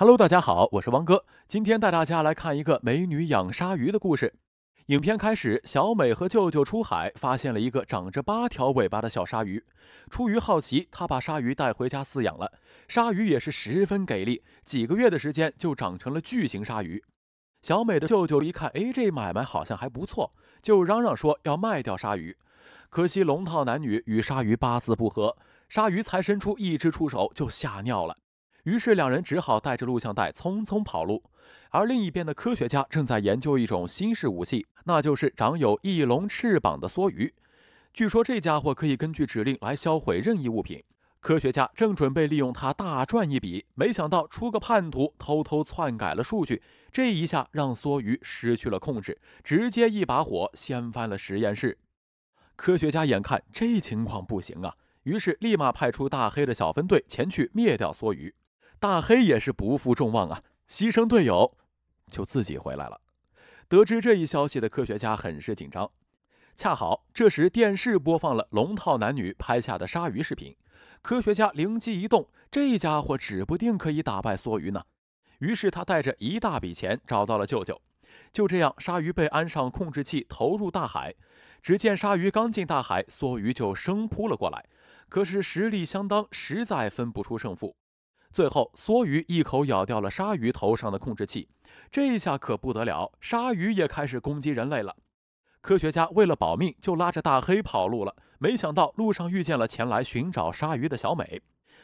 Hello，大家好，我是汪哥，今天带大家来看一个美女养鲨鱼的故事。影片开始，小美和舅舅出海，发现了一个长着八条尾巴的小鲨鱼。出于好奇，她把鲨鱼带回家饲养了。鲨鱼也是十分给力，几个月的时间就长成了巨型鲨鱼。小美的舅舅一看，哎，这买卖好像还不错，就嚷嚷说要卖掉鲨鱼。可惜龙套男女与鲨鱼八字不合，鲨鱼才伸出一只触手就吓尿了。于是两人只好带着录像带匆匆跑路，而另一边的科学家正在研究一种新式武器，那就是长有翼龙翅膀的梭鱼。据说这家伙可以根据指令来销毁任意物品。科学家正准备利用它大赚一笔，没想到出个叛徒偷偷篡改了数据，这一下让梭鱼失去了控制，直接一把火掀翻了实验室。科学家眼看这情况不行啊，于是立马派出大黑的小分队前去灭掉梭鱼。大黑也是不负众望啊，牺牲队友，就自己回来了。得知这一消息的科学家很是紧张。恰好这时电视播放了龙套男女拍下的鲨鱼视频，科学家灵机一动，这家伙指不定可以打败梭鱼呢。于是他带着一大笔钱找到了舅舅。就这样，鲨鱼被安上控制器投入大海。只见鲨鱼刚进大海，梭鱼就生扑了过来，可是实力相当，实在分不出胜负。最后，梭鱼一口咬掉了鲨鱼头上的控制器，这一下可不得了，鲨鱼也开始攻击人类了。科学家为了保命，就拉着大黑跑路了。没想到路上遇见了前来寻找鲨鱼的小美，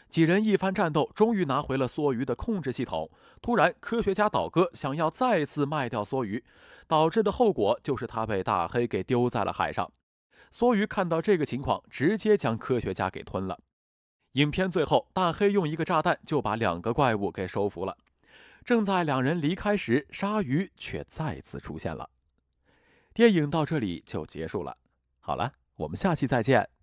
几人一番战斗，终于拿回了梭鱼的控制系统。突然，科学家倒戈，想要再次卖掉梭鱼，导致的后果就是他被大黑给丢在了海上。梭鱼看到这个情况，直接将科学家给吞了。影片最后，大黑用一个炸弹就把两个怪物给收服了。正在两人离开时，鲨鱼却再次出现了。电影到这里就结束了。好了，我们下期再见。